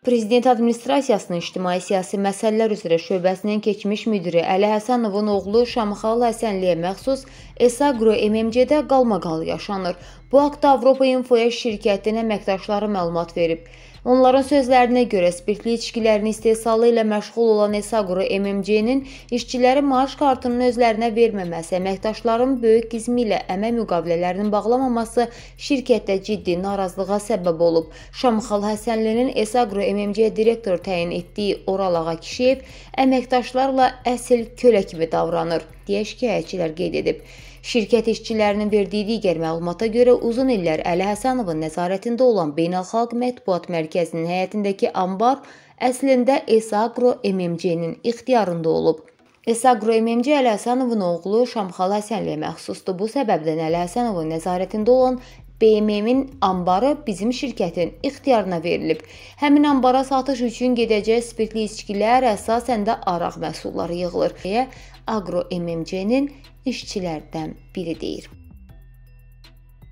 Prezident Administrasiyasının ictimai-siyasi məsələlər üzrə şöbəsinin keçmiş müdiri Əli Həsənovun oğlu Şamxal Həsənliyə məxsus Esagro MMC-də qalmaqal yaşanır. Bu haqda Avropa Infoya şirkətinin əməkdaşları məlumat verib. Onların sözlərinə görə spirtli içkilərin istehsalı ilə məşğul olan Esagro MMC-nin işçiləri maaş kartının özlərinə verməməsi, əməkdaşların böyük qismi ilə əmək müqavilələrinin bağlamaması şirkətdə ciddi narazılığa səbəb olub. Şamxal Həsənlinin Esagro MMC direktor təyin etdiyi Oral Ağa Kişiyev əməkdaşlarla əsl kölə kimi davranır, deyə şikayətçilər qeyd edib. Şirkət işçilərinin verdiyi digər məlumata görə uzun illər Əli Həsənovun nəzarətində olan Beynəlxalq Mətbuat Mərkəzinin həyətindəki anbar əslində Esagro MMC-nin ixtiyarında olub. Esagro MMC Əli Həsənovun oğlu Şamxal Həsənliyə məxsusdur. Bu səbəbdən Əli Həsənovun nəzarətində olan BMM-in anbarı bizim şirkətin ixtiyarına verilib. Həmin anbara satış üçün gedəcək spirtli içkilər əsasən də araq məhsulları yığılır deyə Agro MMC-nin işçilərdən biri deyir.